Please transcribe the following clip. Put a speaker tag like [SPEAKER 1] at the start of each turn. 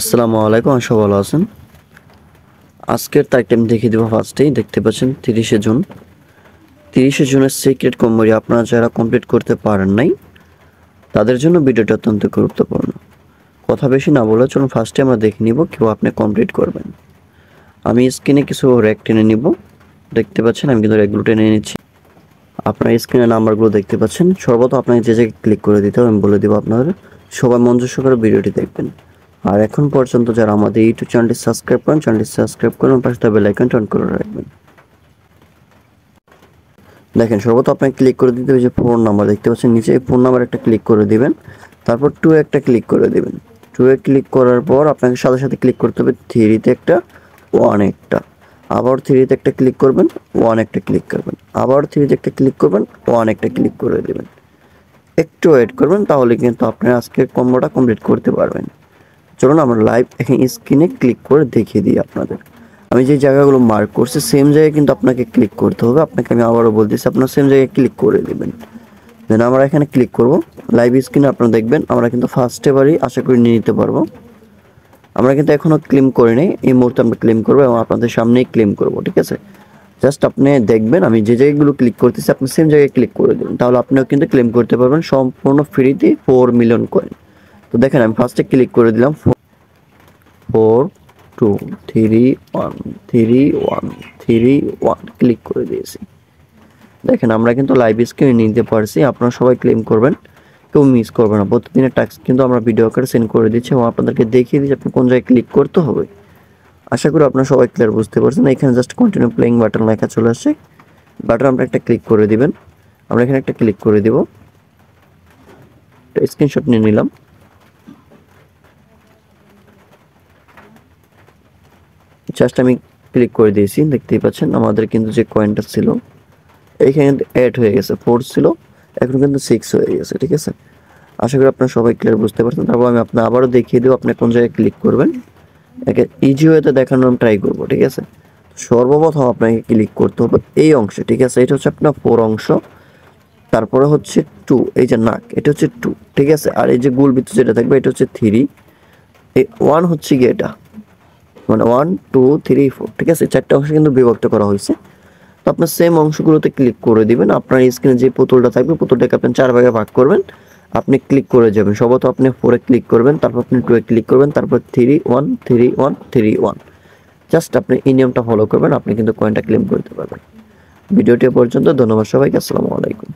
[SPEAKER 1] আসসালামু আলাইকুম আশা ভালো আছেন আজকের তারিখ আমি দেখিয়ে দেবো ফার্স্টেই দেখতে পাচ্ছেন তিরিশে জুন তিরিশে জুনের সিক্রেট কোম্পানি আপনারা যারা কমপ্লিট করতে পারেন নাই তাদের জন্য ভিডিওটা অত্যন্ত গুরুত্বপূর্ণ কথা বেশি না বলে চলুন ফার্স্টে আমরা দেখে নিব কেউ আপনি কমপ্লিট করবেন আমি স্ক্রিনে কিছু র্যাক টেনে নিব দেখতে পাচ্ছেন আমি কিন্তু র্যাকগুলো টেনে নিচ্ছি আপনার স্ক্রিনের নাম্বারগুলো দেখতে পাচ্ছেন সর্বত আপনাকে যে জায়গায় ক্লিক করে দিতে হবে আমি বলে দেবো আপনাদের সবাই মঞ্জুর সকালে ভিডিওটি দেখবেন আর এখন পর্যন্ত যারা আমাদের ইউটিউব চ্যানেলটি সাবস্ক্রাইব করেন চ্যানেলটি সাবস্ক্রাইব করুন পাশে বেল আইকনটা টন করে রাখবেন দেখেন সর্বত আপনাকে ক্লিক করে দিতে হবে যে ফোন নাম্বার দেখতে পাচ্ছেন নিচে ফোন নাম্বার একটা ক্লিক করে দিবেন তারপর টু একটা ক্লিক করে দিবেন টু এ ক্লিক করার পর আপনাকে সাথে সাথে ক্লিক করতে হবে থ্রিতে একটা ওয়ান একটা আবার থ্রিতে একটা ক্লিক করবেন ওয়ান একটা ক্লিক করবেন আবার থ্রিতে একটা ক্লিক করবেন ওয়ান একটা ক্লিক করে দেবেন একটু ওয়েট করবেন তাহলে কিন্তু আপনি আজকের কম্বোটা কমপ্লিট করতে পারবেন চলুন আমরা লাইভ এখানে স্ক্রিনে ক্লিক করে দেখিয়ে দিই আপনাদের আমি যে জায়গাগুলো মার্ক করছি সেম জায়গায় কিন্তু আপনাকে ক্লিক করতে হবে আপনাকে আমি আবারও বলতেছি আপনার সেম জায়গায় ক্লিক করে দেবেন দেন আমরা এখানে ক্লিক করব লাইভ স্ক্রিনে আপনারা দেখবেন আমরা কিন্তু ফার্স্ট এবারই আশা করি নিয়ে নিতে পারবো আমরা কিন্তু এখনও ক্লেম করে নিই এই মুহূর্তে আমরা ক্লেম করবো এবং আপনাদের সামনেই ক্লেম করব ঠিক আছে জাস্ট আপনি দেখবেন আমি যে জায়গাগুলো ক্লিক করতেছি আপনি সেম জায়গায় ক্লিক করে দেবেন তাহলে আপনিও কিন্তু ক্লেম করতে পারবেন সম্পূর্ণ ফ্রিতে ফোর মিলিয়ন কয়েন তো দেখেন আমি ফার্স্টে ক্লিক করে দিলাম four two three one three one three one click করে দিয়েছি দেখেন আমরা কিন্তু লাইভ স্ক্রিনে নিতে পারছি আপনারা সবাই ক্লেম করবেন কেউ মিস করবে না প্রতিদিনের টাস্ক কিন্তু আমরা ভিডিও আকারে সেন্ড করে দিচ্ছি এবং আপনাদেরকে দেখিয়ে দিচ্ছি আপনি কোন জায়গায় ক্লিক করতে হবে আশা করি আপনারা সবাই ক্লিয়ার বুঝতে পারছেন এখানে জাস্ট কন্টিনিউ প্লেইং বাটন লেখা চলে আসছে বাটন আমরা একটা ক্লিক করে দিবেন আমরা এখানে একটা ক্লিক করে দেব স্ক্রিনশট নিয়ে নিলাম জাস্ট আমি ক্লিক করে দিয়েছি দেখতেই পাচ্ছেন আমাদের কিন্তু যে কয়েনটা ছিল এইখানে কিন্তু অ্যাড হয়ে গেছে ফোর ছিল এখন কিন্তু সিক্স হয়ে গেছে ঠিক আছে আশা করি আপনারা সবাই ক্লিয়ার বুঝতে পারছেন তারপর আমি আপনার আবারও দেখিয়ে দেবো আপনি কোন জায়গায় ক্লিক করবেন একে ইজি ওয়েতে দেখানোর আমি ট্রাই করবো ঠিক আছে সর্বপ্রথম আপনাকে ক্লিক করতে হবে এই অংশে ঠিক আছে এটা হচ্ছে আপনার ফোর অংশ তারপরে হচ্ছে টু এই যে নাক এটা হচ্ছে টু ঠিক আছে আর এই যে গুল বৃত্ত যেটা থাকবে এটা হচ্ছে থ্রি এই ওয়ান হচ্ছে গিয়ে এটা মানে ওয়ান টু থ্রি ফোর ঠিক আছে চারটে অংশ কিন্তু বিভক্ত করা হয়েছে তো আপনার সেম অংশগুলোতে ক্লিক করে দিবেন আপনার স্ক্রিনে যে পুতুলটা থাকবে পুতুলটাকে আপনি চার ভাগে ভাগ করবেন আপনি ক্লিক করে যাবেন সবত আপনি ফোরে ক্লিক করবেন তারপর আপনি টুয়ে ক্লিক করবেন তারপর three one three one three one just আপনি এই নিয়মটা ফলো করবেন আপনি কিন্তু কয়েনটা ক্লেম করতে পারবেন ভিডিওটি পর্যন্ত ধন্যবাদ সবাইকে আসসালামু আলাইকুম